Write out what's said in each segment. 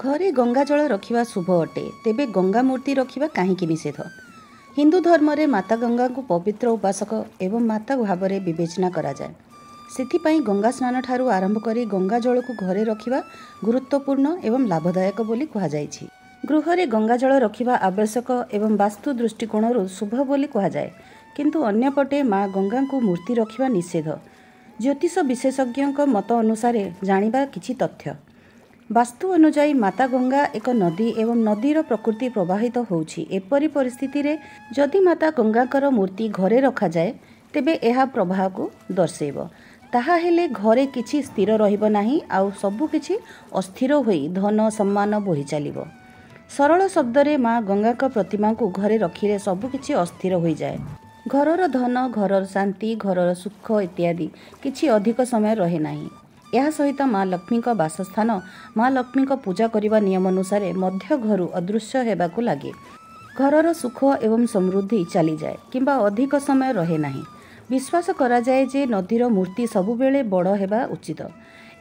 ଘରେ ଗଙ୍ଗା ଜଳ ରଖିବା ଶୁଭ ଅଟେ ତେବେ ଗଙ୍ଗା ମୂର୍ତ୍ତି ରଖିବା କାହିଁକି ନିଷେଧ ହିନ୍ଦୁ ଧର୍ମରେ ମାତା ଗଙ୍ଗାଙ୍କୁ ପବିତ୍ର ଉପାସକ ଏବଂ ମାତା ଭାବରେ ବିବେଚନା କରାଯାଏ ସେଥିପାଇଁ ଗଙ୍ଗା ସ୍ନାନ ଠାରୁ ଆରମ୍ଭ କରି ଗଙ୍ଗା ଜଳକୁ ଘରେ ରଖିବା ଗୁରୁତ୍ୱପୂର୍ଣ୍ଣ ଏବଂ ଲାଭଦାୟକ ବୋଲି କୁହାଯାଇଛି ଗୃହରେ ଗଙ୍ଗା ଜଳ ରଖିବା ଆବଶ୍ୟକ ଏବଂ ବାସ୍ତୁ ଦୃଷ୍ଟିକୋଣରୁ ଶୁଭ ବୋଲି କୁହାଯାଏ କିନ୍ତୁ ଅନ୍ୟପଟେ ମା ଗଙ୍ଗାଙ୍କୁ ମୂର୍ତ୍ତି ରଖିବା ନିଷେଧ ଜ୍ୟୋତିଷ ବିଶେଷଜ୍ଞଙ୍କ ମତ ଅନୁସାରେ ଜାଣିବା କିଛି ତଥ୍ୟ ବାସ୍ତୁ ଅନୁଯାୟୀ ମାତା ଗଙ୍ଗା ଏକ ନଦୀ ଏବଂ ନଦୀର ପ୍ରକୃତି ପ୍ରବାହିତ ହେଉଛି ଏପରି ପରିସ୍ଥିତିରେ ଯଦି ମାତା ଗଙ୍ଗାଙ୍କର ମୂର୍ତ୍ତି ଘରେ ରଖାଯାଏ ତେବେ ଏହା ପ୍ରବାହକୁ ଦର୍ଶେଇବ ତାହା ହେଲେ ଘରେ କିଛି ସ୍ଥିର ରହିବ ନାହିଁ ଆଉ ସବୁ କିଛି ଅସ୍ଥିର ହୋଇ ଧନ ସମ୍ମାନ ବୋହି ଚାଲିବ ସରଳ ଶବ୍ଦରେ ମା' ଗଙ୍ଗାଙ୍କ ପ୍ରତିମାଙ୍କୁ ଘରେ ରଖିଲେ ସବୁକିଛି ଅସ୍ଥିର ହୋଇଯାଏ ଘରର ଧନ ଘରର ଶାନ୍ତି ଘରର ସୁଖ ଇତ୍ୟାଦି କିଛି ଅଧିକ ସମୟ ରହେ ନାହିଁ ଏହା ସହିତ ମା ଲକ୍ଷ୍ମୀଙ୍କ ବାସସ୍ଥାନ ମା ଲକ୍ଷ୍ମୀଙ୍କ ପୂଜା କରିବା ନିୟମ ଅନୁସାରେ ମଧ୍ୟ ଘରୁ ଅଦୃଶ୍ୟ ହେବାକୁ ଲାଗେ ଘରର ସୁଖ ଏବଂ ସମୃଦ୍ଧି ଚାଲିଯାଏ କିମ୍ବା ଅଧିକ ସମୟ ରହେ ନାହିଁ ବିଶ୍ୱାସ କରାଯାଏ ଯେ ନଦୀର ମୂର୍ତ୍ତି ସବୁବେଳେ ବଡ଼ ହେବା ଉଚିତ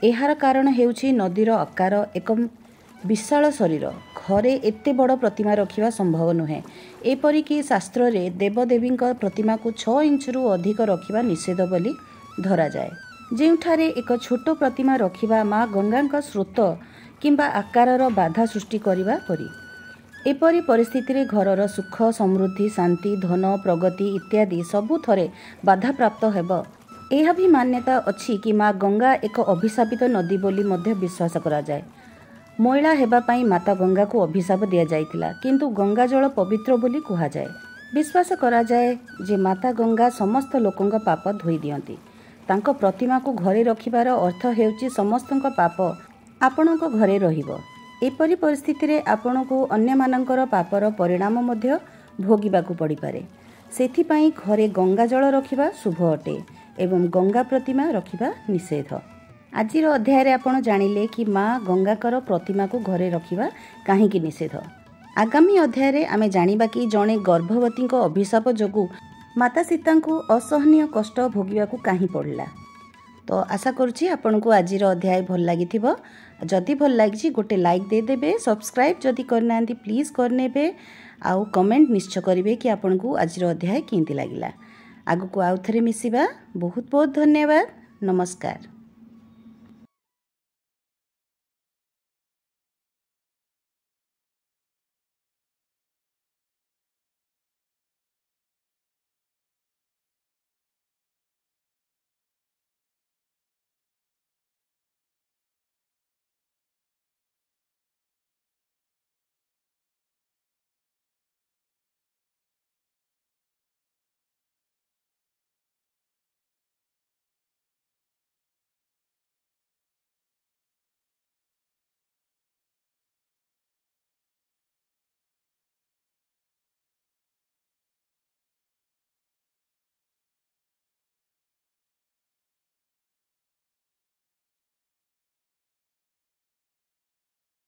ଏହାର କାରଣ ହେଉଛି ନଦୀର ଆକାର ଏକ ବିଶାଳ ଶରୀର ଘରେ ଏତେ ବଡ଼ ପ୍ରତିମା ରଖିବା ସମ୍ଭବ ନୁହେଁ ଏପରିକି ଶାସ୍ତ୍ରରେ ଦେବଦେବୀଙ୍କ ପ୍ରତିମାକୁ ଛଅ ଇଞ୍ଚରୁ ଅଧିକ ରଖିବା ନିଷେଧ ବୋଲି ଧରାଯାଏ ଯେଉଁଠାରେ ଏକ ଛୋଟ ପ୍ରତିମା ରଖିବା ମା ଗଙ୍ଗାଙ୍କ ସ୍ରୋତ କିମ୍ବା ଆକାରର ବାଧା ସୃଷ୍ଟି କରିବା ପରି ଏପରି ପରିସ୍ଥିତିରେ ଘରର ସୁଖ ସମୃଦ୍ଧି ଶାନ୍ତି ଧନ ପ୍ରଗତି ଇତ୍ୟାଦି ସବୁ ଥରେ ବାଧାପ୍ରାପ୍ତ ହେବ ଏହା ବି ମାନ୍ୟତା ଅଛି କି ମା ଗଙ୍ଗା ଏକ ଅଭିଶାପିତ ନଦୀ ବୋଲି ମଧ୍ୟ ବିଶ୍ୱାସ କରାଯାଏ ମଇଳା ହେବା ପାଇଁ ମାତା ଗଙ୍ଗାକୁ ଅଭିଶାପ ଦିଆଯାଇଥିଲା କିନ୍ତୁ ଗଙ୍ଗା ଜଳ ପବିତ୍ର ବୋଲି କୁହାଯାଏ ବିଶ୍ୱାସ କରାଯାଏ ଯେ ମାତା ଗଙ୍ଗା ସମସ୍ତ ଲୋକଙ୍କ ପାପ ଧୋଇ ଦିଅନ୍ତି ତାଙ୍କ ପ୍ରତିମାକୁ ଘରେ ରଖିବାର ଅର୍ଥ ହେଉଛି ସମସ୍ତଙ୍କ ପାପ ଆପଣଙ୍କ ଘରେ ରହିବ ଏପରି ପରିସ୍ଥିତିରେ ଆପଣଙ୍କୁ ଅନ୍ୟମାନଙ୍କର ପାପର ପରିଣାମ ମଧ୍ୟ ଭୋଗିବାକୁ ପଡ଼ିପାରେ ସେଥିପାଇଁ ଘରେ ଗଙ୍ଗା ଜଳ ରଖିବା ଶୁଭ ଅଟେ ଏବଂ ଗଙ୍ଗା ପ୍ରତିମା ରଖିବା ନିଷେଧ ଆଜିର ଅଧ୍ୟାୟରେ ଆପଣ ଜାଣିଲେ କି ମା ଗଙ୍ଗାଙ୍କର ପ୍ରତିମାକୁ ଘରେ ରଖିବା କାହିଁକି ନିଷେଧ ଆଗାମୀ ଅଧ୍ୟାୟରେ ଆମେ ଜାଣିବା କି ଜଣେ ଗର୍ଭବତୀଙ୍କ ଅଭିଶାପ ଯୋଗୁଁ ମାତା ସୀତାଙ୍କୁ ଅସହନୀୟ କଷ୍ଟ ଭୋଗିବାକୁ କାହିଁ ପଡ଼ିଲା ତ ଆଶା କରୁଛି ଆପଣଙ୍କୁ ଆଜିର ଅଧ୍ୟାୟ ଭଲ ଲାଗିଥିବ ଯଦି ଭଲ ଲାଗିଛି ଗୋଟେ ଲାଇକ୍ ଦେଇଦେବେ ସବସ୍କ୍ରାଇବ୍ ଯଦି କରିନାହାନ୍ତି ପ୍ଲିଜ୍ କରିନେବେ ଆଉ କମେଣ୍ଟ ନିଶ୍ଚୟ କରିବେ କି ଆପଣଙ୍କୁ ଆଜିର ଅଧ୍ୟାୟ କେମିତି ଲାଗିଲା ଆଗକୁ ଆଉ ଥରେ ମିଶିବା ବହୁତ ବହୁତ ଧନ୍ୟବାଦ ନମସ୍କାର